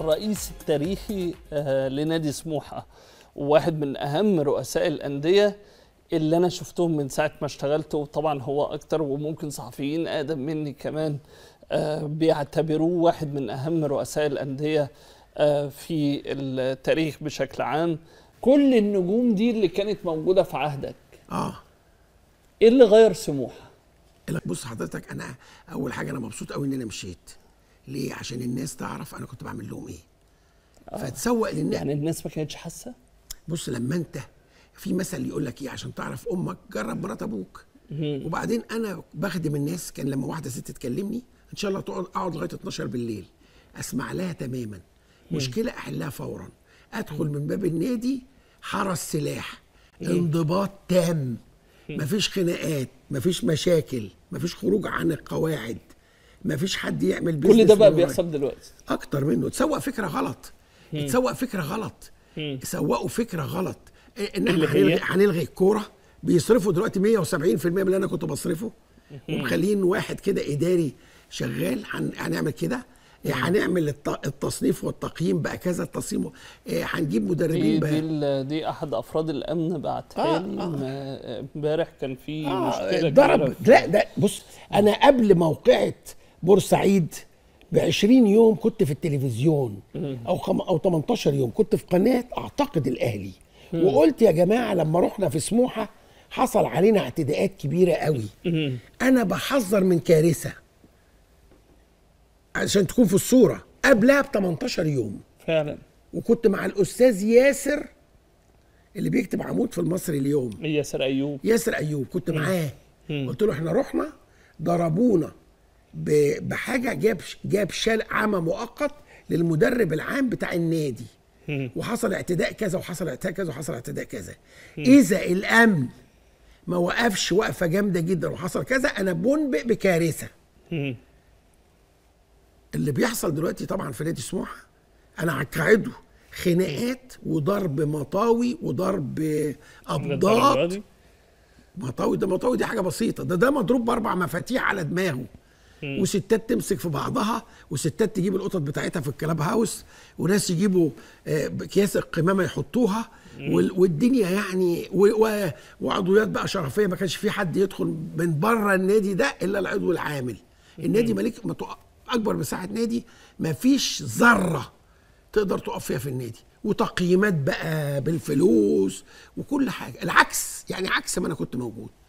الرئيس التاريخي آه، لنادي سموحه وواحد من اهم رؤساء الانديه اللي انا شفتهم من ساعه ما اشتغلت وطبعا هو اكتر وممكن صحفيين اقدم مني كمان آه، بيعتبروه واحد من اهم رؤساء الانديه آه، في التاريخ بشكل عام كل النجوم دي اللي كانت موجوده في عهدك اه ايه اللي غير سموحه بص حضرتك انا اول حاجه انا مبسوط قوي ان انا مشيت ليه عشان الناس تعرف انا كنت بعمل لهم ايه آه. فتسوق للناس يعني الناس ما كانتش حاسه بص لما انت في مثل يقول لك ايه عشان تعرف امك جرب مرات ابوك وبعدين انا بخدم الناس كان لما واحده ست تكلمني ان شاء الله تقعد اقعد لغايه 12 بالليل اسمع لها تماما مشكله احلها فورا ادخل من باب النادي حرس سلاح إيه؟ انضباط تام مفيش خناقات مفيش مشاكل مفيش خروج عن القواعد ما فيش حد يعمل بيزنس كل ده بقى بيحصل دلوقتي اكتر منه تسوق فكره غلط تسوق فكره غلط سوقوا فكره غلط إيه، ان احنا هنلغي, هنلغي الكوره بيصرفوا دلوقتي 170% من اللي انا كنت بصرفه ومخلين واحد كده اداري شغال هنعمل كده إيه، هنعمل التصنيف والتقييم بقى كذا التصنيف إيه، هنجيب مدربين بقى دي, دي احد افراد الامن بعتها لي آه, آه. امبارح آه كان في آه مشكله ضرب لا ده بص انا قبل موقعه بورسعيد ب 20 يوم كنت في التلفزيون او خم او 18 يوم كنت في قناه اعتقد الاهلي وقلت يا جماعه لما رحنا في سموحه حصل علينا اعتداءات كبيره قوي انا بحذر من كارثه عشان تكون في الصوره قبلها ب 18 يوم فعلا وكنت مع الاستاذ ياسر اللي بيكتب عمود في المصري اليوم ياسر ايوب ياسر ايوب كنت معاه قلت له احنا رحنا ضربونا بحاجه جاب جاب شال عمى مؤقت للمدرب العام بتاع النادي وحصل اعتداء كذا وحصل اعتداء كذا وحصل اعتداء كذا اذا الامن ما وقفش وقفه جامده جدا وحصل كذا انا بنبئ بكارثه اللي بيحصل دلوقتي طبعا في نادي سموحه انا هقعده خناقات وضرب مطاوي وضرب ابضاط مطاوي ده مطاوي دي حاجه بسيطه ده ده مضروب باربع مفاتيح على دماغه وستات تمسك في بعضها وستات تجيب القطط بتاعتها في الكلاب هاوس وناس يجيبوا آه، اكياس القمامه يحطوها والدنيا يعني وعضويات بقى شرفيه ما كانش في حد يدخل من بره النادي ده الا العضو العامل النادي ملك اكبر مساحه نادي ما فيش ذره تقدر تقف فيها في النادي وتقييمات بقى بالفلوس وكل حاجه العكس يعني عكس ما انا كنت موجود